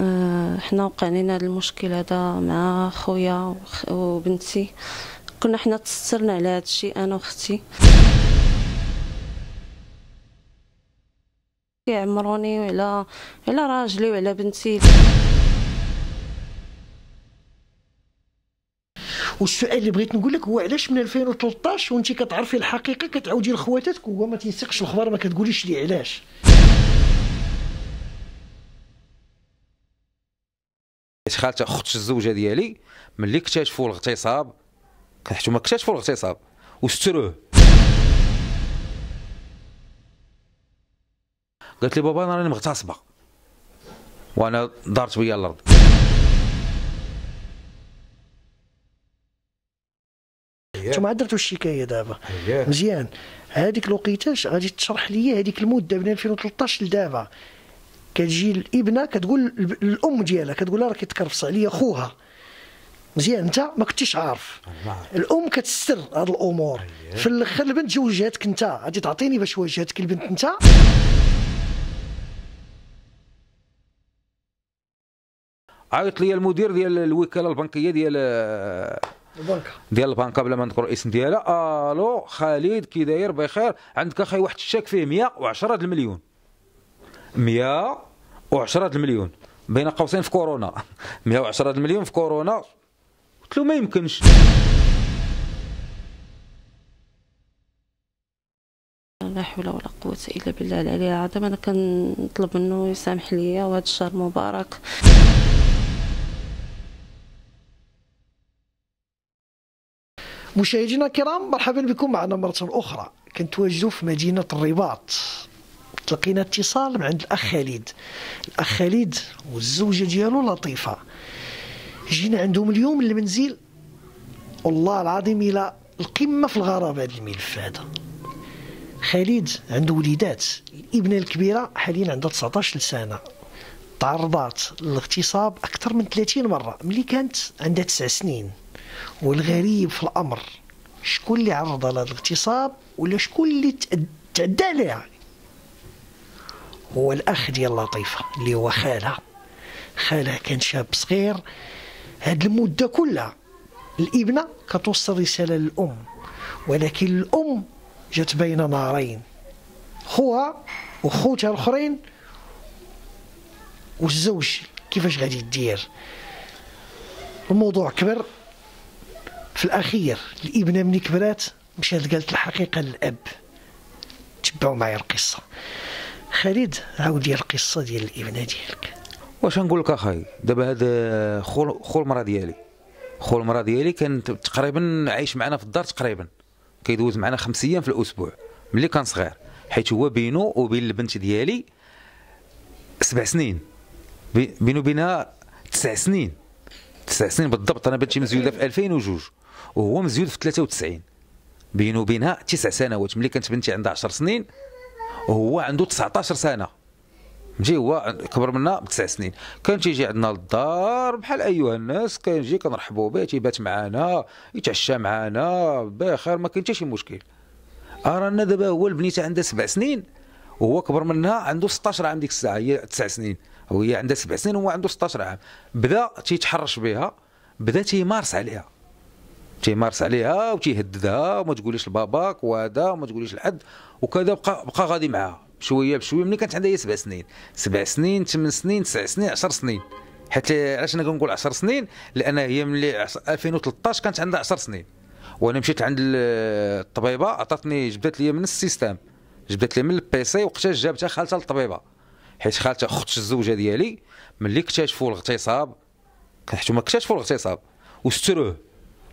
آه، حنا وقع لينا هذا المشكل هذا مع خويا وبنتي كنا حنا تسترنا على هذا الشيء انا واختي كيعمروني وعلى على راجلي وعلى بنتي والسؤال اللي بغيت نقول لك هو علاش من 2013 وانت كتعرفي الحقيقه كتعاودي لخواتاتك وهو ما تيثقش الخبر ما كتقوليش لي علاش كانت خالته اخت الزوجه ديالي ملي اكتشفوا الاغتصاب حيت هما اكتشفوا الاغتصاب وستروه قالت لي بابا انا راني مغتصبه وانا دارت بيا الارض انتم عاد درتوا الشكايه دابا مزيان هذيك الوقيته غادي تشرح لي هذيك المده من 2013 لدابا كتجي الابنه كتقول الام ديالها كتقول لها راه كيتكرفص عليا خوها مزيان انت ما كنتيش عارف الام كتستر هاد الامور أيه. في الاخر البنت جا وجهتك انت غادي تعطيني باش وجهتك البنت انت عيط لي المدير ديال الوكاله البنكيه ديال البنكه ديال البنكه بلا ما نذكر الاسم ديالها الو خالد كي داير بخير عندك اخي واحد الشاك فيه 110 المليون 110 المليون بين قوسين في كورونا 110 المليون في كورونا قلت له ما يمكنش لا حول ولا قوة إلا بالله العلي العظيم أنا كنطلب منه يسامح ليا وهذا الشهر مبارك مشاهدينا الكرام مرحبا بكم معنا مرة أخرى كنتواجدوا في مدينة الرباط تلقينا اتصال من عند الاخ خالد الاخ خالد والزوجه ديالو لطيفه جينا عندهم اليوم المنزل والله العظيم الى القمه في الغرابه هذا الملف هذا خالد عنده وليدات الابنه الكبيره حاليا عندها 19 سنه تعرضات للاغتصاب اكثر من 30 مره ملي كانت عندها 9 سنين والغريب في الامر شكون اللي عرضها لهذا الاغتصاب ولا شكون اللي تعدى عليها هو الاخ ديال لطيفه اللي هو خالها خالها كان شاب صغير هاد المده كلها الابنه كتوصل رساله للام ولكن الام جات بين نارين خوها وخوتها الاخرين والزوج كيفاش غادي دير الموضوع كبر في الاخير الابنه ملي كبرات مشات قالت الحقيقه للاب تبعوا معايا القصه خالد عاود لي القصه ديال الابنه ديالك واش نقول لك اخاي دابا هذا خو خو المراه ديالي خو المراه ديالي كان تقريبا عايش معنا في الدار تقريبا كيدوز معنا خمس ايام في الاسبوع ملي كان صغير حيت هو بينو وبين البنت ديالي سبع سنين بينو وبينها تسع سنين تسع سنين بالضبط انا بنتي مزيوده في 2002 وهو مزيود في 93 بينو بينها تسع سنوات ملي كانت بنتي عندها 10 سنين وهو عنده 19 سنه ماشي هو كبر منا بتسع سنين كان تيجي عندنا للدار بحال ايها الناس كنجي كنرحبوا به تيبات معانا يتعشى معانا بخير ما كاين حتى شي مشكل ارانا دابا هو البنيته عندها سبع سنين وهو كبر منها عنده 16 عام ديك الساعه هي تسع سنين وهي عندها سبع سنين وهو عنده 16 عام بدا تيتحرش بها بدا تيمارس عليها تيمارس عليها وتيهددها وما تقوليش لباباك وهذا وما تقوليش لحد وكذا بقى بقى غادي معاها بشويه بشويه ملي كانت عندها هي سبع سنين سبع سنين ثمان سنين تسع سنين 10 سنين حتى علاش انا كنقول 10 سنين لان هي ملي 2013 كانت عندها 10 سنين وانا مشيت عند الطبيبه عطاتني جبدات لي من السيستم جبدات لي من البيسي وقتها جابتها خالتها للطبيبه حيت خالتها اخت الزوجه ديالي ملي اكتشفوا الاغتصاب حيت هما اكتشفوا الاغتصاب وستروه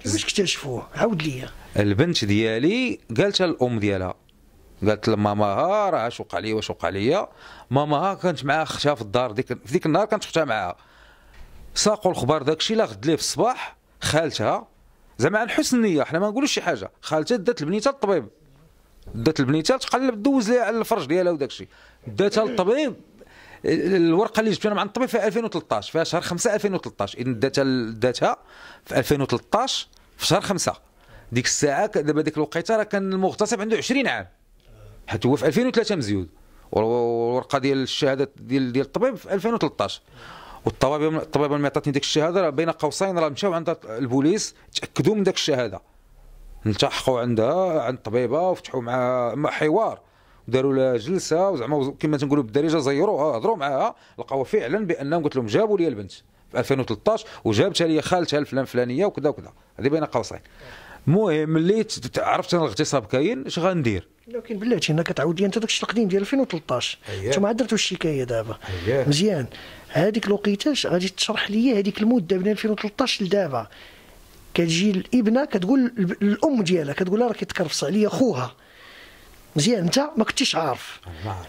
كيفاش اكتشفوه عاود ليا البنت ديالي قالت الام ديالها قالت لماماها راه اش وقع لي واش وقع لي ماماها كانت مع اختها في الدار ديك في ديك النهار كانت اختها معها ساقوا الخبر داكشي لا غد ليه في الصباح خالتها زعما عن حسن النيه حنا ما نقولوش شي حاجه خالتها دات البنيته للطبيب دات البنيته تقلب دوز ليها على الفرج ديالها وداكشي داتها للطبيب الورقه اللي جبتها انا مع الطبيب في 2013 في شهر 5 2013 اذا داتها داتها في 2013 في شهر 5 ديك الساعه دابا ديك الوقيته راه كان المغتصب عنده 20 عام حيت هو في 2003 مزيود والورقه ديال الشهاده ديال ديال الطبيب في 2013 والطبيب الطبيبه اللي عطاتني ديك الشهاده راه بين قوسين راه مشاو عند البوليس تاكدوا من ديك الشهاده التحقوا عندها عند الطبيبه وفتحوا معها حوار داروا لها جلسه وزعما كما تنقولوا بالدارجه زيروها آه، هضروا معاها لقاو فعلا بانهم قلت لهم جابوا لي البنت في 2013 وجابتها لي خالتها الفلان فلانيه وكذا وكذا هذه بين قوسين المهم ملي عرفت انا الاغتصاب كاين اش غندير لكن بلاتي هنا كتعاود لي انت داك الشيء القديم ديال 2013 انتم ما درتوا الشكايه دابا مزيان هذيك الوقيتاش غادي تشرح لي هذيك المده بين 2013 لدابا كتجي الابنه كتقول الام ديالها كتقول لها راه كيتكرفص عليا خوها مزيان انت ما كنتيش عارف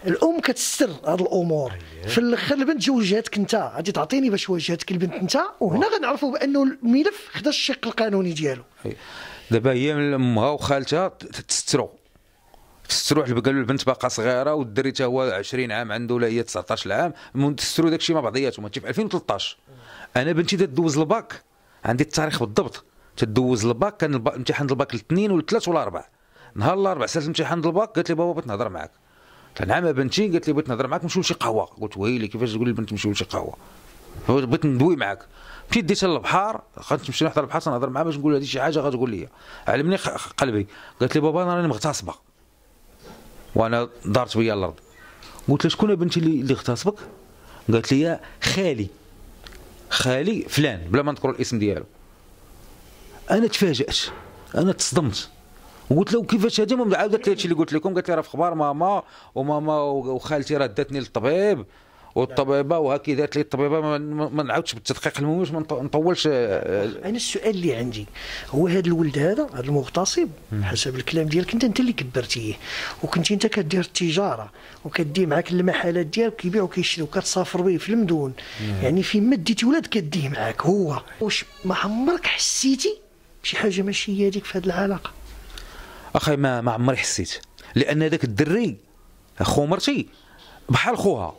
الام كتستر هاد الامور أيه. في الاخر البنت جا وجهتك انت غادي تعطيني باش واجهتك البنت انت وهنا غنعرفوا بانه الملف خدا الشق القانوني ديالو أيه. دابا هي من امها وخالتها تستروا تستروا قالوا البنت باقا صغيره والدري حتى هو 20 عام عنده ولا هي 19 عام المهم تستروا داك الشيء مع بعضياتهم في 2013 انا بنتي تدوز الباك عندي التاريخ بالضبط تدوز الباك كان الامتحان الباك الاثنين والثلاث والاربعه نهار الاربعاء سالت امتحان الباك قالت لي بابا بغيت نهضر معاك قلت نعم بنتي قالت لي بغيت نهضر معاك نمشيو لشي قهوه قلت ويلي كيفاش تقول البنت نمشيو لشي قهوه بغيت ندوي معاك مشيت ديتها للبحر خاطر نمشي نحضر البحر نهضر معاها باش نقول هذه شي حاجه غتقول لي علمني قلبي قالت لي بابا انا راني مغتصبه وانا دارت بيا الارض قلت لها شكون بنتي اللي اغتصبك قالت لي خالي خالي فلان بلا ما نذكر الاسم ديالو انا تفاجات انا تصدمت وقلت له كيفاش هذه ما عاودت لي هادشي اللي قلت لكم قالت لي راه في اخبار ماما وماما وخالتي راه داتني للطبيب والطبيبه وهكي دارت لي الطبيبه ما نعاودش بالتدقيق المهم باش ما نطولش انا السؤال اللي عندي هو هذا الولد هذا هذا المغتصب حسب الكلام ديالك انت انت اللي كبرتيه وكنت انت كدير التجاره وكدي معاك المحلات ديالك كيبيع وكيشري وكتسافر به في المدن يعني في ما ديتي ولاد كديه معاك هو واش ما عمرك حسيتي بشي حاجه ماشي هي هذيك في هذه العلاقه اخي ما ما عمري حسيت لان ذاك الدري خو مرتي بحال خوها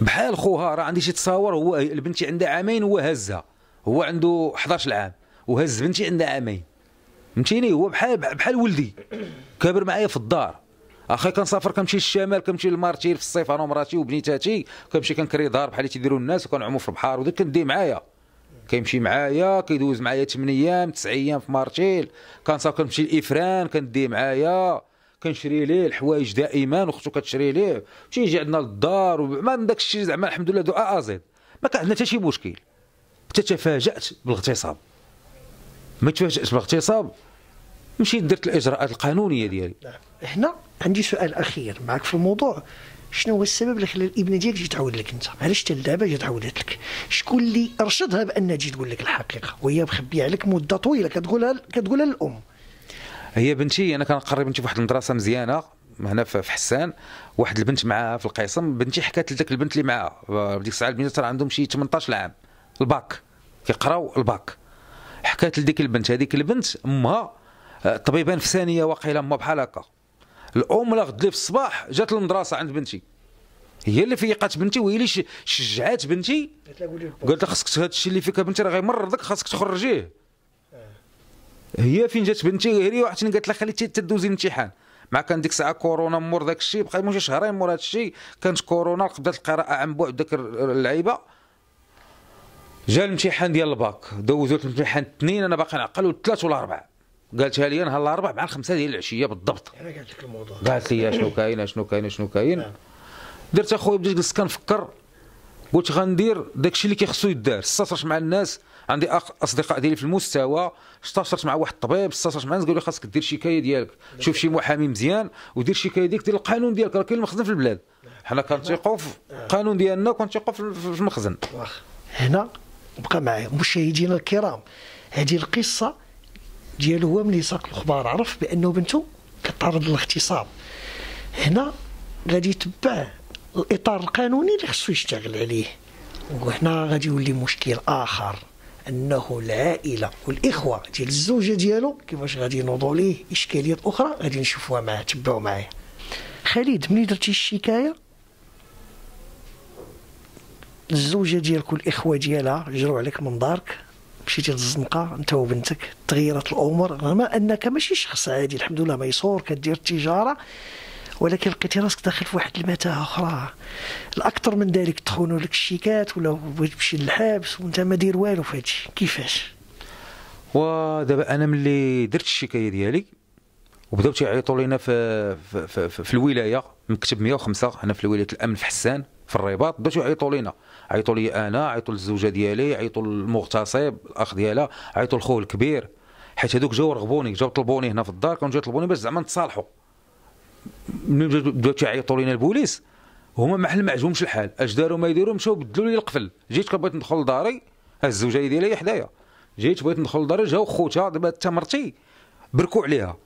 بحال خوها راه عندي شي تصاور هو بنتي عندها عامين هو هزها هو عنده 11 عام وهز بنتي عندها عامين فهمتيني هو بحال بحال ولدي كابر معايا في الدار اخي كنسافر كنمشي للشمال كنمشي لمارتير في الصيف انا ومراتي وبنيتاتي كنمشي كنكري دار بحال اللي تيديروا الناس وكنعوموا في البحر وداك كندي معايا كيمشي معايا كيدوز معايا 8 ايام 9 ايام في مارتيل كنصاوب كنمشي لافران كندي معايا كنشري ليه الحوايج دائما وختو كتشري ليه تيجي عندنا للدار وما داك الشيء زعما الحمد لله دو ا ما كان عندنا حتى شي مشكل حتى تفاجات بالاغتصاب ما تفاجاتش بالاغتصاب مشيت درت الاجراءات القانونيه ديالي نعم احنا عندي سؤال اخير معك في الموضوع شنو هو السبب اللي خلى الابنه ديالك تجي تعاود لك انت علاش حتى دابا جات عاودت لك شكون اللي ارشدها بان تجي تقول لك الحقيقه وهي مخبيه عليك مده طويله كتقولها كتقولها للام هي بنتي انا كنقري بنتي في واحد المدرسه مزيانه هنا في حسان واحد البنت معاها في القسم بنتي حكات لذاك البنت اللي معاها آه، ديك الساعه البنات ترى عندهم شي 18 عام الباك كيقراو الباك حكات لديك البنت هذيك البنت امها آه، طبيبه نفسانيه واقيله امها بحال هكا الام لا غدلي في الصباح جات للمدرسه عند بنتي هي اللي فيقات بنتي وهي اللي شجعات بنتي قالت لها خاصك هذا الشيء اللي فيك بنتي راه غيمرضك خاصك تخرجيه آه. هي فين جات بنتي هي واحد قالت لها خليتي تدوزي الامتحان مع كان ديك الساعه كورونا مور داك الشيء بقى ماشي شهرين مور هذا الشيء كانت كورونا بدات القراءه عن بعد داك اللعيبه جا الامتحان ديال الباك دوزو الامتحان اثنين انا باقي نعقل ثلاث ولا اربعه قالتها لي نهار الاربع مع الخمسه ديال العشيه بالضبط انا قالت لك الموضوع قالت لي شنو كاين شنو كاين شنو كاين نعم. درت اخويا بديت جلست كنفكر قلت غندير داكشي اللي كيخصو يدار استشرت مع الناس عندي اصدقاء ديالي في المستوى استشرت مع واحد الطبيب استشرت مع الناس قالوا لي خاصك دير شكايه ديالك شوف شي محامي مزيان ودير شكايه ديالك دير القانون ديالك راه كاين المخزن في البلاد حنا كنتيقوا في نعم. القانون ديالنا وكنتيقوا في المخزن هنا بقى معايا مشاهدينا الكرام هذه القصه ديالو هو ملي ساق الاخبار عرف بانه بنته كتعرض للاغتصاب هنا غادي يتبع الاطار القانوني اللي خصو يشتغل عليه وهنا غادي يولي مشكل اخر انه العائله والاخوه ديال الزوجه ديالو كيفاش غادي ينوضوا ليه اشكاليات اخرى غادي نشوفوها معاه تبعوا معايا خالد ملي درتي الشكايه الزوجه ديالك والاخوه ديالها جروا عليك من دارك مشيتي للزنقه انت وبنتك تغيرت الامور رغم انك ماشي شخص عادي الحمد لله ميسور كدير التجاره ولكن لقيتي راسك داخل في واحد المتاهه اخرى الاكثر من ذلك تخونوا لك الشيكات ولا بغيت تمشي للحبس وانت ما داير والو في هادشي كيفاش ودابا انا ملي درت الشكايه ديالي وبداو تيعيطوا لينا في في, في, في, في الولايه مكتب 105 هنا في ولايه الامن في حسان في الرباط باش يعيطوا لينا عيطوا لي انا عيطوا للزوجه ديالي عيطوا للمغتصب الاخ ديالها عيطوا لخوه الكبير حيت هذوك جاو رغبوني جاو طلبوني هنا في الدار كانوا جاو طلبوني باش زعما نتصالحوا ملي بداو تيعيطوا لينا البوليس هما ما حل ما عجبهمش الحال اش داروا ما يديروا مشاو بدلوا لي القفل جيت كبغيت ندخل لداري الزوجه ديالي هي حدايا جيت بغيت ندخل لداري جاو خوتها دابا حتى مرتي بركوا عليها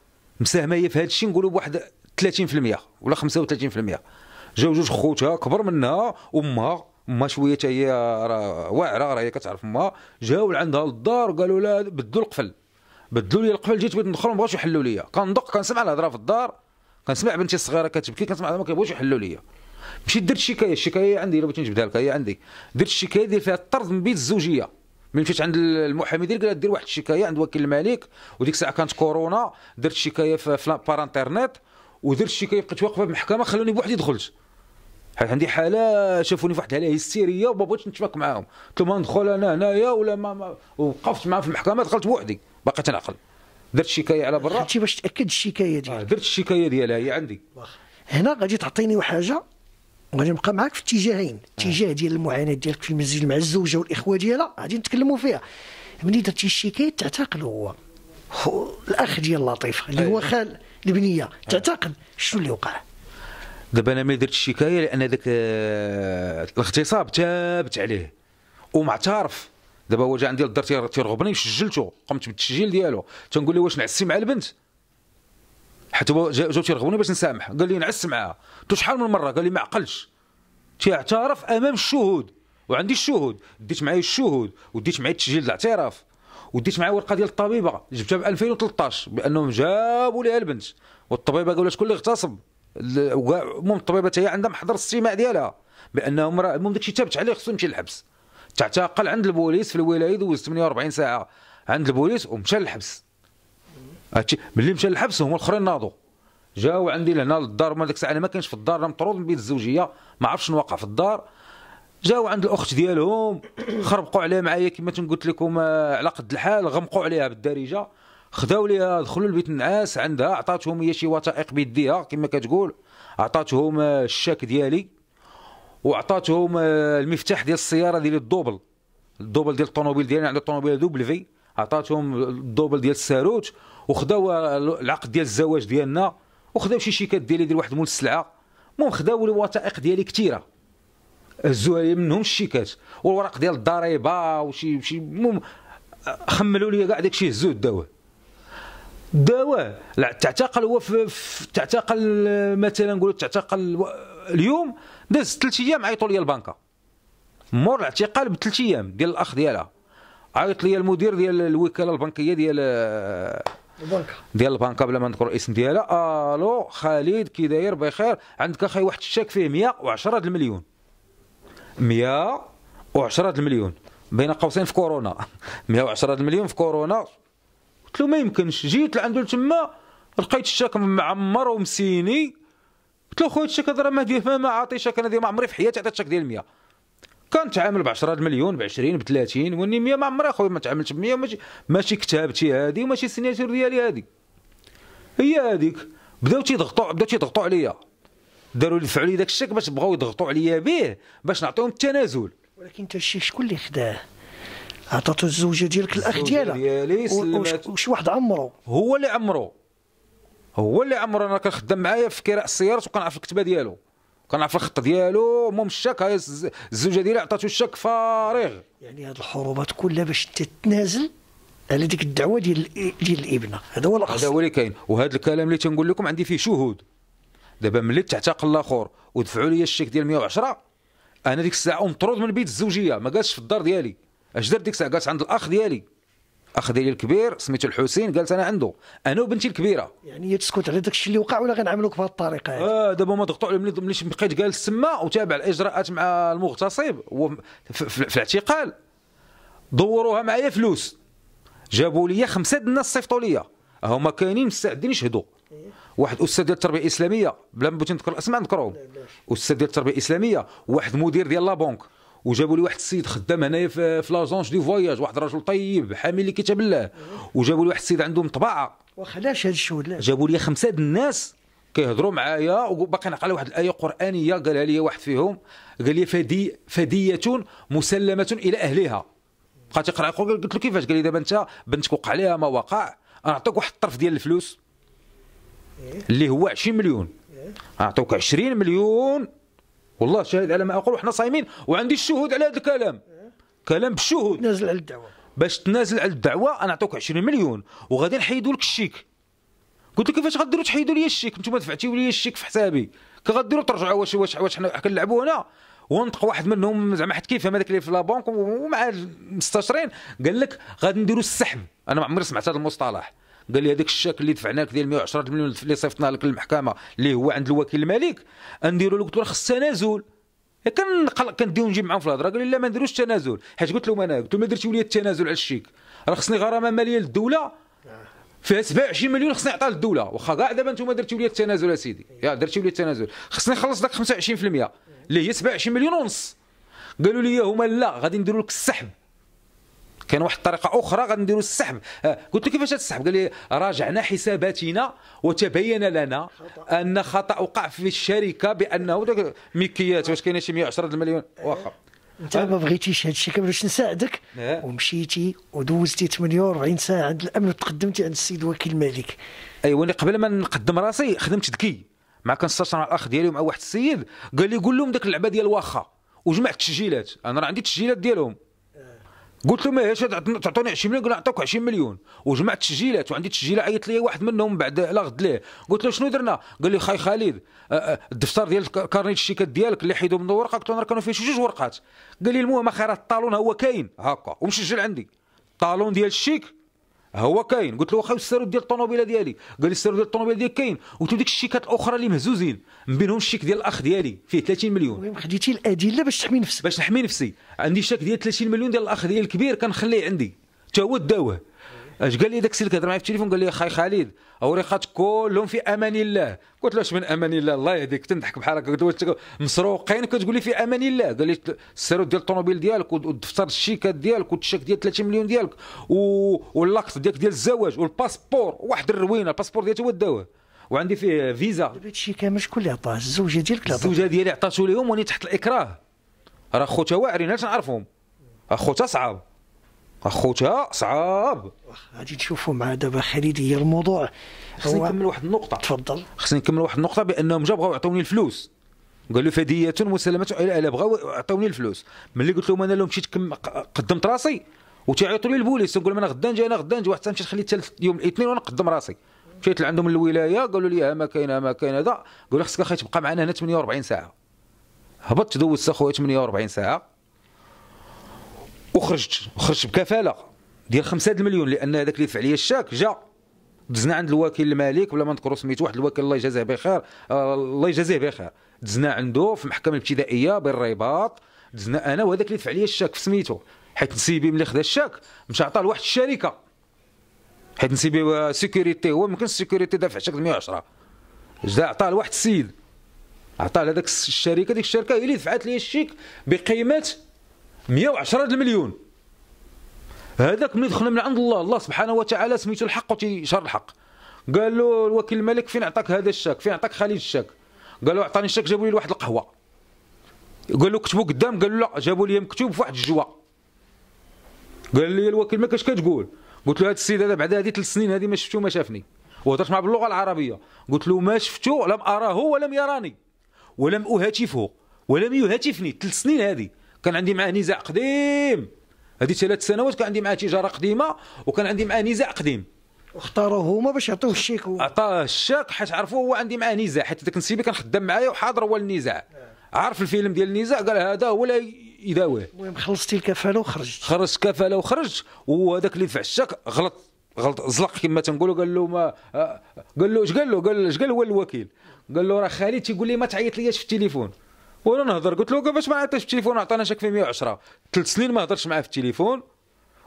مساهمه هي في هذا الشيء نقولوا بواحد 30% ولا 35% جاو جوج خوتها كبر منها امها ما شويه حتى هي راه واعره راه هي كتعرف ما جاو لعندها للدار قالوا لها بدلوا القفل بدلوا لي القفل جيت بغيت ندخل ما بغاوش يحلوا لي كندق كنسمع الهضره في الدار كنسمع بنتي الصغيره كتبكي كنسمع ما كيبغوش يحلوا لي مشيت درت الشكايه الشكايه عندي بغيت نجبدها لك هي عندي درت الشكايه ديال فيها الطرد من بيت الزوجيه ملي مشيت عند المحامي قال دير واحد الشكايه عند وكيل الملك وديك الساعه كانت كورونا درت شكايه في بار انترنيت ودرت الشكايه بقيت واقفه بالمحكمه خلوني بوحدي دخلت حيت عندي حاله شافوني فواحد الحاله هيستيريه وما بغيتش نتفاك معاهم قلت لهم ندخل انا هنايا ولا ما, ما وقفت معاهم في المحكمه دخلت بوحدي باقي تنعقل درت شكايه على برا خدتي باش تاكد الشكايه ديالك آه درت الشكايه ديالها هي عندي هنا غادي تعطيني وحاجه وغادي نبقى معاك في اتجاهين الاتجاه آه. ديال المعاناه ديالك في المنزل مع الزوجه والاخوه ديالها غادي نتكلموا فيها ملي درتي الشكايه تعتقل هو الاخ ديال لطيف اللي هو أيوة. خال البنيه تعتقل شنو اللي وقع دابا انا ما درت الشكايه لان ذاك آه، الاغتصاب ثابت عليه ومعترف دابا هو جا عندي للدار تيرغبني وسجلته قمت بالتسجيل ديالو تنقول له واش نعسي مع البنت حتى هو جاو تيرغبوني باش نسامح قال لي نعس معاها قلت شحال من مره قال لي ما عقلش تيعترف امام الشهود وعندي الشهود ديت معايا الشهود وديت معايا التسجيل الاعتراف وديت معايا ورقه ديال الطبيبه جبتها ب 2013 بانهم جابوا لها البنت والطبيبه قالوا شكون اللي اغتصب المهم الطبيبه هي عندها محضر السماع ديالها بانهم راه المهم داكشي ثابت عليه خصو يمشي للحبس تعتقل عند البوليس في الولايه دوز 48 ساعه عند البوليس ومشى للحبس هادشي ملي مشى للحبس هما الاخرين ناضوا جاو عندي لهنا للدار ما ديك الساعه انا ما كانش في الدار انا مطرود من بيت الزوجيه ما عرفتش واقع في الدار جاو عند الاخت ديالهم خربقوا عليها معايا كما قلت لكم آه، على قد الحال غمقوا عليها بالدارجه خداو ليها دخلوا لبيت النعاس عندها عطاتهم هي شي وثائق بيديها كما كتقول عطاتهم آه، الشاك ديالي وعطاتهم آه، المفتاح ديال السياره ديال الدوبل الدوبل ديال الطوموبيل ديالي عند الطوموبيل دوبل في عطاتهم الدوبل ديال الساروت وخداو العقد ديال الزواج ديالنا وخداو شي شيكات ديالي ديال واحد مول السلعه المهم خداو الوثائق ديالي كثيره الزهريه منهم الشيكات والورق ديال الضريبه وشي شي المهم خملوا لي كاع داكشي هزوه داوه داوه لا تعتقل هو في, في تعتقل مثلا نقولوا تعتقل اليوم داز ثلاث ايام عيطوا لي البنكه مور الاعتقال بثلاث ايام ديال الاخ ديالها عيط لي المدير ديال الوكاله البنكيه ديال البنكه ديال البنكه بلا ما نذكر الاسم ديالها الو خالد كي داير بخير عندك اخي واحد الشاك فيه 110 المليون 110 مليون بين قوسين في كورونا 110 مليون في كورونا قلت له ما يمكنش جيت لعندو تما لقيت الشاك معمر ومسيني قلت له خويا الشاك راه ما دير عاطي شاك انا ديما عمري في حياتي عطيت الشاك ديال 100 تعامل ب 10 مليون ب 20 ب 30 واني 100 ما عمري اخويا ما تعاملتش ب 100 ماشي ماشي كتابتي هذه وماشي السيناتور ديالي هذه هي هذيك بداو تيضغطوا بداو تيضغطوا عليا داروا لي دفعوا لي داك الشك باش بغاو يضغطوا عليا به باش نعطيهم التنازل ولكن انت الشيك شكون اللي خداه عطاتو الزوجه ديالك الاخ ديالها وشي واحد عمرو هو اللي عمرو هو اللي عمرو انا كنخدم معايا في كراء السيارات وكنعرف الكتبه ديالو كنعرف الخط ديالو المهم الشك هاي الزوجه ديالي عطاتو الشك فارغ يعني هاد الحروبات كلها باش تتنازل على ديك الدعوه ديال ديال الابنه هذا هو الاصل هذا هو اللي كاين وهذا الكلام اللي تنقول لكم عندي فيه شهود دابا ملي تعتقل الاخر ودفعوا لي الشيك ديال 110 انا ديك الساعه مطرود من بيت الزوجيه ما قالش في الدار ديالي اش درت ديك الساعه قالت عند الاخ ديالي اخ ديالي الكبير سميتو الحسين قالت انا عنده انا وبنتي الكبيره يعني هي تسكت على داك الشيء اللي وقع ولا غنعاملوك بهذه الطريقه يعني. اه دابا ما ضغطوا عليه ملي بقيت قال تما وتابع الاجراءات مع المغتصب في الاعتقال دوروها معايا فلوس جابوا لي خمسه الناس صيفطوا ليا هما كاينين مستعدين يشهدوا واحد استاذ ديال التربيه الاسلاميه بلا ما بغيت نذكر الاسماء نذكرهم استاذ ديال التربيه الاسلاميه واحد مدير ديال لا وجابوا لي واحد السيد خدام هنايا في لاجونج دي فواياج واحد رجل طيب حامل لي كتاب الله وجابوا لي واحد السيد عندهم طباعه واخا علاش هاد الشهود جابوا لي خمسه د الناس كيهضروا معايا وباقي نقرا واحد الايه قرانيه قالها لي واحد فيهم قال لي فدي فديه مسلمه الى اهلها بقى تيقرا قلت له كيفاش قال لي دابا انت بنتك وقع لها ما وقع انا نعطيك واحد الطرف ديال الفلوس إيه؟ اللي هو 20 مليون إيه؟ اعطوك 20 مليون والله شاهد على ما اقول وحنا صايمين وعندي الشهود على هذا الكلام إيه؟ كلام بالشهود نازل على الدعوه باش تنازل على الدعوه انا نعطوك 20 مليون وغادي نحيدوا لك الشيك قلت لك كيفاش غديروا تحيدوا لي الشيك نتوما دفعتيو لي الشيك في حسابي كي غديروا ترجعوا واش واش واش حنا كنلعبوا هنا ونطق واحد منهم زعما حد كيفهم هذاك اللي في لابونك ومع المستشارين قال لك غادي نديروا السحب انا ما عمري سمعت هذا المصطلح قال لي هذاك الشاك اللي دفعنا لك ديال 110 مليون اللي صيفطنا لك للمحكمه اللي هو عند الوكيل الملك نديروا له قلت له خص تنازل إيه، كنقلق كنديو نجيب معاهم في الهضره قال لي لا ما نديروش التنازل حيت قلت لهم انا قلت لهم ما درتي لي التنازل على الشيك راه خصني غرامه ماليه للدوله فيها 27 مليون خصني نعطيها للدوله واخا كاع دابا انتم درتوا لي التنازل اسيدي يا درتوا لي التنازل خصني نخلص داك 25% اللي هي 27 مليون ونص قالوا لي هما لا غادي نديروا لك السحب كاين واحد الطريقه اخرى غنديروا السحب آه، قلت له كيفاش السحب قال لي راجعنا حساباتنا وتبين لنا ان خطا وقع في الشركه بانه ميكيات واش كاينه شي 110 مليون واخا انت ما بغيتيش هذا الشيء كامل باش نساعدك آه. ومشيتي ودوزتي 48 ساعه عند الامن وتقدمتي عند السيد وكيل الملك ايوا قبل ما نقدم راسي خدمت ذكي مع كنستشر مع الاخ ديالي ومع واحد السيد قال لي قول لهم ديك اللعبه ديال واخا وجمعت التسجيلات انا راه عندي التسجيلات ديالهم قلت لهم ماهيش تعطوني 20 مليون قلنا نعطوك 20 مليون وجمعت تسجيلات وعندي تسجيله عيط لي واحد منهم بعد لا غد ليه قلت له شنو درنا قال لي خاي خالد الدفتر ديال كارنيت الشيكات ديالك اللي حيدوا منه ورقه قلت له كانوا فيه جوج ورقات قال لي المهم خير الطالون هو كاين هكا ومسجل عندي الطالون ديال الشيك أه، هو كاين قلت له واخا السيرو ديال الطوموبيله ديالي قال لي السيرو ديال الطوموبيله ديالك كاين قلت له ديك الشيكات الاخرى اللي مهزوزين من بينهم الشيك ديال الاخ ديالي فيه 30 مليون المهم خديتي الادله باش تحمي نفسك باش نحمي نفسي عندي شيك ديال 30 مليون ديال الاخ ديالي الكبير كنخليه عندي تا هو داوه اش قال لي داك السيد اللي كيهضر معايا في التليفون قال لي خاي خالد اوريقات كلهم في امان الله قلت له اش من امان الله الله يهديك تنضحك بحال هكا قلت له مسروقين كتقول لي في امان الله قال لي السيرو ديال الطوموبيل ديالك ودفتر الشيكات ديالك والتشيك ديال 30 مليون ديالك و... واللقط ديالك ديال الزواج والباسبور واحد الروينه الباسبور ديالته هو الدواء وعندي فيه فيزا هادشي كامل شكون اللي عطاه الزوجه ديالك اللي الزوجه ديالي عطاتو ليهم وني تحت الاكراه راه خوتها واعرين علاش نعرفهم خوتها صعاب اخوتها صعاب غادي تشوفوا مع دابا خالد هي الموضوع خصني نكمل واحد النقطه تفضل خصني نكمل واحد النقطه بانهم جا بغاو يعطوني الفلوس قالوا فدية مسلمة الى الا بغاو يعطوني الفلوس ملي قلت لهم انا لو مشيت قدمت راسي وتيعيطوا لي البوليس نقول لهم انا غدا نجي انا غدا جاي واحد مشيت خليت يوم الاثنين وانا نقدم راسي مشيت لعندهم الولايه قالوا لي ها ما كاين ما كاين هذا قالوا خصك اخي تبقى معنا هنا 48 ساعه هبطت دوزت اخويا 48 ساعه وخرجت وخرجت بكفاله ديال 5 المليون لان هذاك اللي دفع لي الشاك جا دزنا عند الوكيل المالك ولا ما نذكروا سميتو واحد الوكيل الله يجازيه بخير آه، الله يجازيه بخير دزنا عنده في المحكمه الابتدائيه بالرباط دزنا انا وهذاك اللي دفع لي الشاك في سميتو حيت نسيبي ملي خدا الشاك مشى عطاه لواحد الشركه حيت نسيبي آه، سيكوريتي هو ممكن سيكوريتي دافع شاك 110 جا عطاه لواحد السيد عطاه لهذاك الشركه ديك الشركه هي اللي دفعت لي الشيك بقيمه 110 المليون هذاك ملي دخلنا من عند الله الله سبحانه وتعالى سميتو الحق وتيشهر الحق قال له الوكيل الملك فين عطاك هذا الشاك فين عطاك خليل الشاك قال له عطاني الشاك جابوا لي واحد القهوه قال له كتبوا قدام قال له لا جابوا لي مكتوب في واحد الجوه قال لي الوكيل ما كاش كتقول قلت له هذا السيد هذا بعد هذه ثلاث سنين هذه ما شفتو ما شافني وهضرت معاه باللغه العربيه قلت له ما شفتو لم اراه ولم يراني ولم اهاتفه ولم يهاتفني ثلاث سنين هذه كان عندي معاه نزاع قديم هذه ثلاث سنوات كان عندي معاه تجاره قديمه وكان عندي معاه نزاع قديم اختاروه هما باش يعطيوه الشيك هو عطاه الشاك حيت عرفوا هو عندي معاه نزاع حيت ذاك نسيبي كان خدام معايا وحاضر هو النزاع عارف الفيلم ديال النزاع قال هذا هو اللي يداويه المهم خلصتي الكفاله وخرجت خرجت كفاله وخرجت وهذاك اللي في الشاك غلط غلط زلق كما تنقولوا قال له ما قال له اش قال له قال له قال هو الوكيل قال له راه خالد تيقول لي ما تعيط ليش في التليفون وانا نهضر قلت له باش ما عطيتش التليفون عطانا شك في 110 ثلاث سنين ما هضرش معاه في التليفون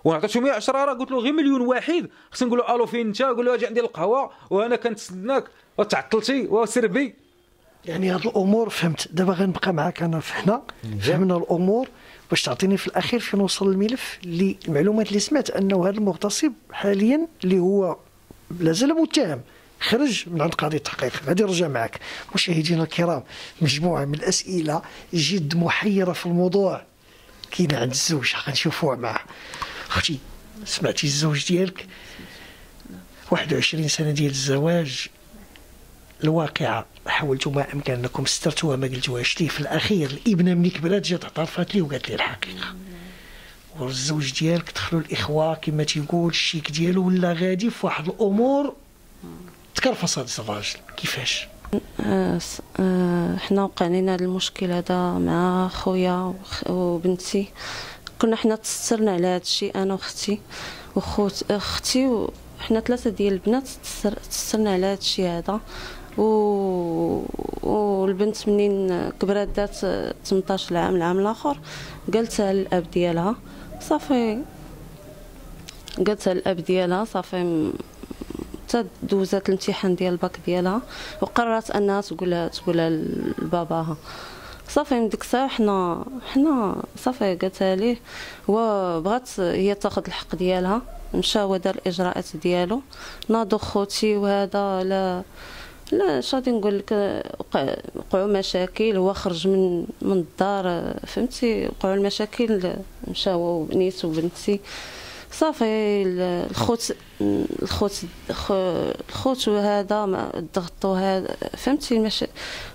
عطيتو 110 راه قلت له غير مليون واحد خصني نقول له الو فين انت قول له اجي عندي القهوه وانا كنتسناك وتعطلتي وسربي يعني هاد الامور فهمت دابا غنبقى معاك انا فحنا فهمنا الامور باش تعطيني في الاخير فين وصل الملف اللي المعلومات اللي سمعت انه هذا المغتصب حاليا اللي هو لازال متهم خرج من عند قاضي التحقيق غادي نرجع معك مشاهدينا الكرام مجموعه من الاسئله جد محيره في الموضوع كاينه عند الزوج غنشوفوها مع اختي سمعتي الزوج ديالك 21 سنه ديال الزواج الواقعه حاولتوا ما امكن انكم سترتوها ما قلتوهاش ليه في الاخير الابنه ملي كبرات جات اعترفت لي وقالت لي الحقيقه والزوج ديالك دخلوا الاخوه كما تيقول الشيك ديالو ولا غادي في واحد الامور تكرفص هذا الراجل كيفاش آه، آه، حنا وقع لنا هذا المشكل هذا مع خويا وبنتي كنا حنا تسترنا على هذا الشيء انا واختي وخوت اختي وحنا ثلاثه ديال البنات تسترنا على هذا الشيء هذا و... والبنت منين كبرات دات 18 عام العام الاخر قالتها للاب ديالها صافي قالتها للاب ديالها صافي دوزات الامتحان ديال الباك ديالها وقررت انها تقول تقول لباباها صافي من ديك الساعه حنا حنا صافي قالت ليه هو بغات هي تاخذ الحق ديالها مشى هو دار الاجراءات ديالو ناضو خوتي وهذا لا لا شادي نقول لك وقعوا مشاكل هو خرج من من الدار فهمتي وقعوا المشاكل مشى هو وبنيته وبنتي صافي الخوت الخوت الخوت وهذا ضغطوا هذا فهمتي المشا...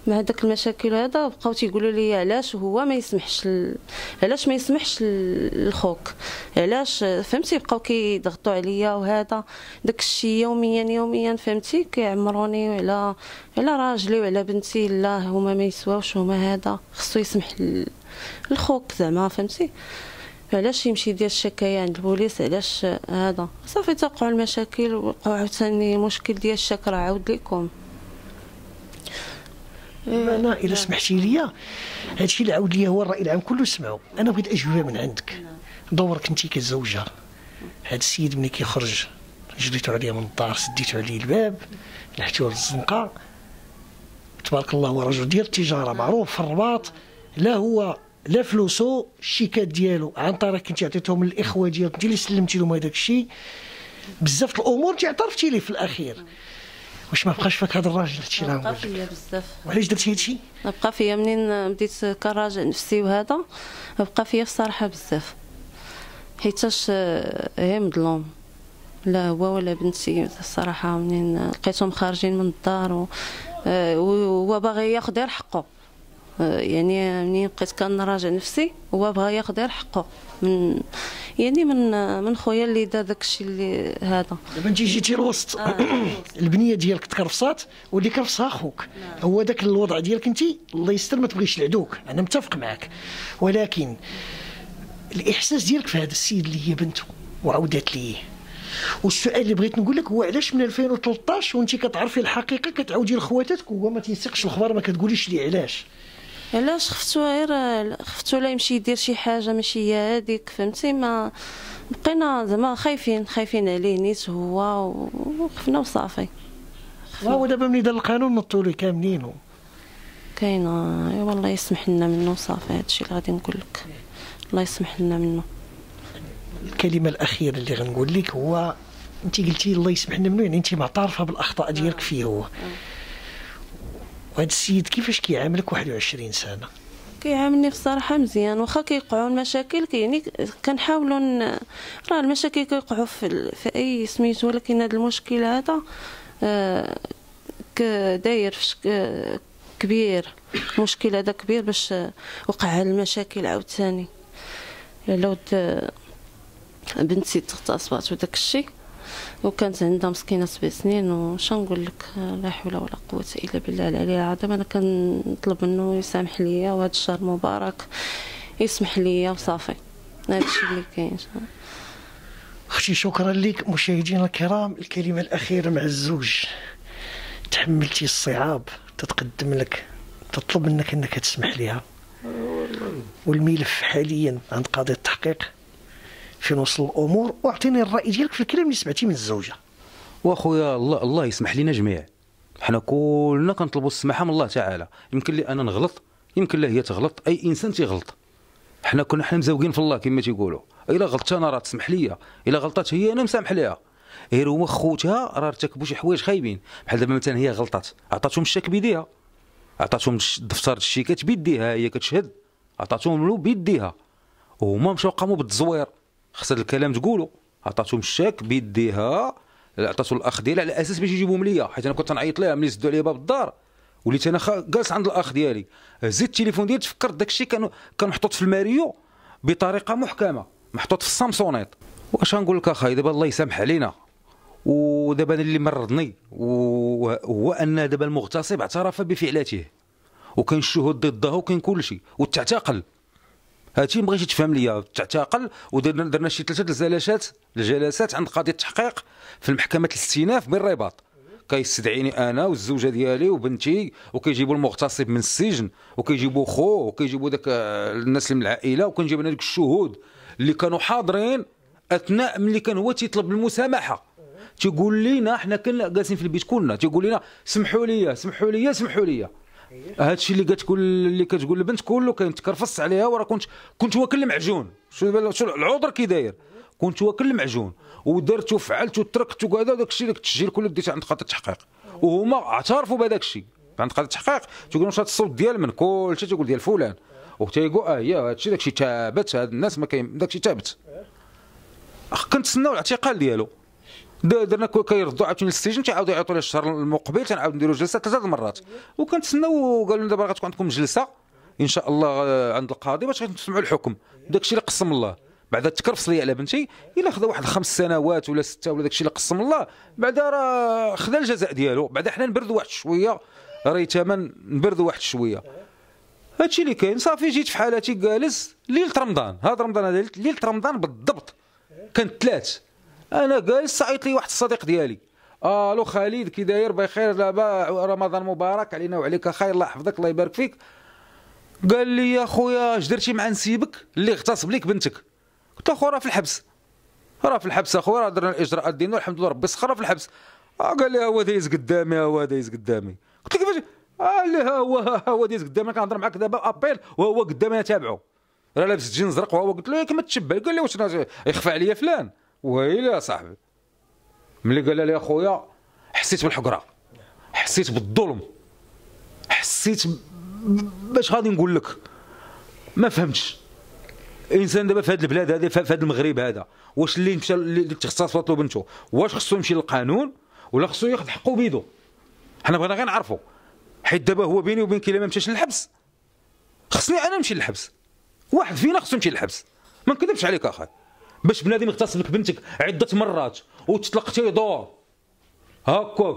مع هذاك المشاكل هذا بقاو تيقولوا لي علاش هو ما يسمحش ال... علاش ما يسمحش الخوك علاش فهمتي بقاو كيضغطوا عليا وهذا داك الشيء يوميا يوميا فهمتي كيعمروني على على راجلي وعلى بنتي لا هما ما يسواوش هما هذا خصو يسمح لخوك زعما فهمتي علاش يمشي يدير الشكاية عند البوليس علاش هذا صافي توقعوا المشاكل وقعوا عاوتاني المشكل ديال الشك راه عاود لكم انا الا سمحتي لي هادشي اللي عاود لي هو الراي العام كله سمعوا انا بغيت اجوبه من عندك دورك انت كزوجه هاد السيد ملي كيخرج جريتو عليه من الدار سديتو عليه الباب نحتو للزنقه تبارك الله هو رجل ديال التجاره معروف في الرباط لا هو لا فلوسو الشيكات ديالو عن طريق كنتي عطيتهم للاخوه ديالك انت اللي سلمتي لهم هذاك الشيء بزاف الامور انت اعترفتي ليه في الاخير واش ما بقاش فيك هذا الراجل هادشي اللي بقى فيا بزاف وعلاش درتي هادشي بقى فيا منين بديت كراجع نفسي وهذا بقى فيا الصراحه بزاف حيتاش هي آه، مظلوم لا هو ولا بنتي الصراحه منين لقيتهم خارجين من الدار وهو آه، باغي ياخذ غير حقه يعني منين بقيت كنراجع نفسي هو بغا ياخذ غير حقه من يعني من من خويا اللي دار الشيء اللي هذا دابا انت جيتي للوسط آه. البنيه ديالك تكرفصات واللي كرفصها خوك نعم. هو داك الوضع ديالك انت الله يستر ما تبغيش العدوك انا متفق معك ولكن الاحساس ديالك في هذا السيد اللي هي بنته وعودت ليه والسؤال اللي بغيت نقول لك هو علاش من 2013 وانت كتعرفي الحقيقه كتعاودي لخواتاتك وهو ما تيثقش الخبر ما كتقوليش ليه علاش علاش خفتو غير خفتو لا يمشي يدير شي حاجه ماشي هي هذيك فهمتي ما بقينا زعما خايفين خايفين عليه نيت هو وخفنا وصافي هو دابا ملي دار القانون نطوا ليه كاملين كاين ايوا الله يسمح لنا منه صافي هادشي اللي غادي نقول لك الله يسمح لنا منه الكلمه الاخيره اللي غنقول لك هو انت قلتي الله يسمح لنا منه يعني انت معترفه بالاخطاء ديالك فيه هو آه. وهذا السيد كيفاش كيعاملك 21 سنه كيعاملني بصراحه مزيان واخا كيقعوا المشاكل يعني كنحاولوا راه المشاكل كيقعوا في, في اي سميتو ولكن هذا المشكل هذا آه داير في آه كبير المشكل هذا كبير باش وقع المشاكل عاوتاني لو بنتي تختصبات وداك الشيء وكانت عندها مسكينه سبع سنين وش نقول لك لا حول ولا قوه الا بالله العلي العظيم انا كنطلب منه يسامح ليا وهذا الشهر مبارك يسمح ليا وصافي هذا الشيء اللي كاين اختي شكرا لك مشاهدينا الكرام الكلمه الاخيره مع الزوج تحملتي الصعاب تتقدم لك تطلب منك انك تسمح ليها والملف حاليا عند قاضي التحقيق فين وصل الامور واعطيني الراي ديالك في الكلام اللي سمعتي من الزوجه واخويا الله الله يسمح لنا جميعا حنا كلنا كنطلبوا السماحه من الله تعالى يمكن لي انا نغلط يمكن لا هي تغلط اي انسان تيغلط حنا كنا حنا مزوقين في الله كما تيقولوا الا غلطت انا راه تسمح لي الا غلطت هي انا مسامح ليها غير هو خوتها راه ارتكبوا شي حوايج خايبين بحال دابا مثلا هي غلطت عطاتهم الشك بيديها عطاتهم دفتر الشيكات بيديها هي كتشهد عطاتهم له بيديها وهما مشاو قاموا بالتزوير خص هذا الكلام تقولو عطاتهم الشاك بيديها عطاتو الاخ ديالها على اساس باش يجيبهم ليا حيت انا كنت نعيط ليها ملي زدوا عليا باب الدار وليت انا خ... جالس عند الاخ ديالي هزيت التليفون ديالي تفكرت داك الشيء كان كان محطوط في الماريو بطريقه محكمه محطوط في السامسونيت واش غنقول لك اخاي دابا الله يسامح علينا ودابا انا اللي مرضني وهو ان دابا المغتصب اعترف بفعلته وكان الشهود ضده وكان كل شيء وتعتقل هادشي بغيتي تفهم ليا تعتقل ودرنا شي ثلاثه الجلسات الجلسات عند قاضي التحقيق في محكمه الاستئناف بالرباط كيستدعيني انا والزوجه ديالي وبنتي وكيجيبوا المغتصب من السجن وكيجيبوا خوه وكيجيبوا داك الناس اللي من العائله وكنجيب انا ديك الشهود اللي كانوا حاضرين اثناء ملي كان هو تيطلب المسامحه تيقول لنا حنا كنا جالسين في البيت كلنا تيقول لنا سمحوا لي سمحوا لي سمحوا لي هادشي اللي كتقول اللي كتقول البنت كله كاين تكرفص عليها وراه كنت كنت واكل المعجون شو العذر كي داير كنت واكل المعجون ودرت وفعلت وتركت وكذا وداك الشيء داك التسجيل كله ديته عند قاضي التحقيق وهما اعترفوا بهذاك الشيء عند قاضي التحقيق تيقولوا هذا الصوت ديال من كل شيء تيقول ديال فلان وتيقول اه هي هذا الشيء داك الشيء ثابت هاد الناس ما كاين داك الشيء ثابت كنتسناو الاعتقال ديالو درنا كيرضوا عاوتاني للسجن تيعاودوا يعيطوا لي الشهر المقبل تنعاود نديروا جلسه ثلاثه المرات وكنتسناو قالوا لنا دابا غتكون عندكم جلسه ان شاء الله آه، عند القاضي باش تسمعوا الحكم داك الشيء اللي قسم الله بعد تكرفص لي على بنتي الا خذا واحد خمس سنوات ولا سته ولا داكشي اللي قسم الله بعدا راه خذا الجزاء ديالو بعدا حنا نبردوا واحد شويه راه يتمن نبردوا واحد شويه هادشي اللي كاين صافي جيت في حالتي جالس ليله رمضان هذا رمضان هذا ليله رمضان بالضبط كانت ثلاث انا جالس صعيط لي واحد الصديق ديالي الو خالد كي داير بخير لابا رمضان مبارك علينا وعليك خير الله يحفظك الله يبارك فيك قال لي يا خويا اش درتي مع نسيبك اللي اغتصب ليك بنتك قلت له خويا راه في الحبس راه في الحبس اخويا راه درنا الاجراءات ديالنا والحمد لله ربي سخر في الحبس آه قال لي هو دايز قدامي هو دايز قدامي قلت له كيفاش آه، قال لي ها هو ها هو دايز قدامي كنهضر معاك دابا ابيل وهو قدامي انا تابعه راه لابس جين زرق وهو قلت له كما تشبه قال لي واش يخفى عليا فلان ويلي يا صاحبي ملي قال لي اخويا حسيت بالحقره حسيت بالظلم حسيت باش غادي نقول لك ما فهمتش الانسان دابا في هذه البلاد هذه في هذا المغرب هذا واش اللي مشى اللي تخصص له بنته واش خصو يمشي للقانون ولا خصو ياخذ حقه بيدو حنا بغينا غير نعرفوا حيت دابا هو بيني وبينك الا ما مشاش للحبس خصني انا نمشي للحبس واحد فينا خصو يمشي للحبس ما نكذبش عليك اخي باش بنادم يغتصب لك بنتك عده مرات دور هكاك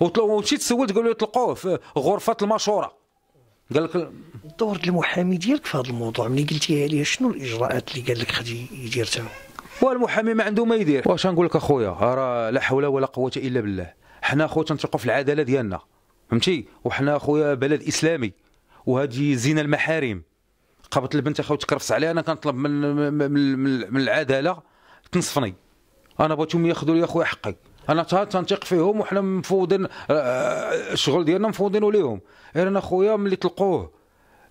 وتمشي تسول تقول له طلقوه في غرفه المشوره قال لك دور المحامي ديالك في هذا الموضوع ملي قلتيها ليه شنو الاجراءات اللي قال لك خدي يدير تما والمحامي ما عنده ما يدير واش نقول لك اخويا راه لا حول ولا قوه الا بالله حنا اخويا تنثقوا في العداله ديالنا فهمتي وحنا اخويا بلد اسلامي وهذه زين المحارم قابلت البنت اخاو تكرفس عليها انا كنطلب من من, من, من العداله تنصفني انا بغيتهم ياخذوا لي اخويا حقي انا تنثق فيهم وحنا مفوضين آه، آه، الشغل ديالنا مفوضينو ليهم غير إيه، انا خويا ملي طلقوه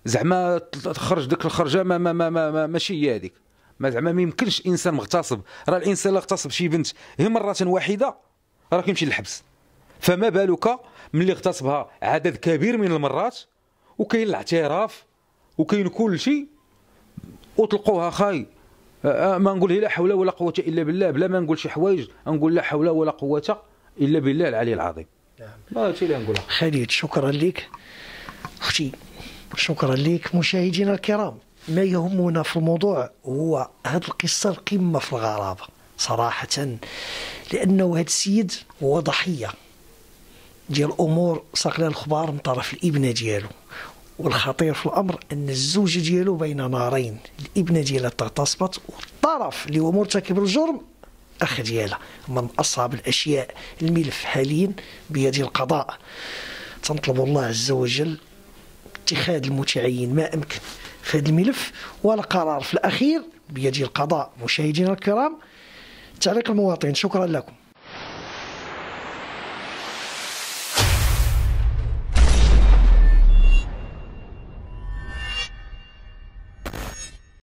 زعما تخرج ديك الخرجه ما ما ما, ما, ما ماشي هي هذيك ما زعما ما يمكنش انسان مغتصب راه الانسان اللي اغتصب شي بنت هي مره واحده راه كيمشي للحبس فما بالك ملي اغتصبها عدد كبير من المرات وكاين الاعتراف وكاين كل شيء وطلقوها خاي آه، آه، ما نقول لا حول ولا قوه الا بالله بلا ما نقول شي حوايج نقول لا حول ولا قوه الا بالله العلي العظيم نعم. ما هادشي اللي نقولها خالد شكرا لك اختي شكرا لك مشاهدينا الكرام ما يهمنا في الموضوع هو هذه القصه القمه في الغرابه صراحه لانه هذا السيد هو ضحيه ديال امور صقلها الخبار من طرف الابنه ديالو والخطير في الامر ان الزوج ديالو بين نارين الابنه ديالها تغتصبت والطرف اللي هو مرتكب الجرم اخ ديالها من اصعب الاشياء الملف حاليا بيد القضاء تنطلب الله عز وجل اتخاذ المتعين ما امكن في هذا الملف والقرار في الاخير بيد القضاء مشاهدينا الكرام تعليق المواطن شكرا لكم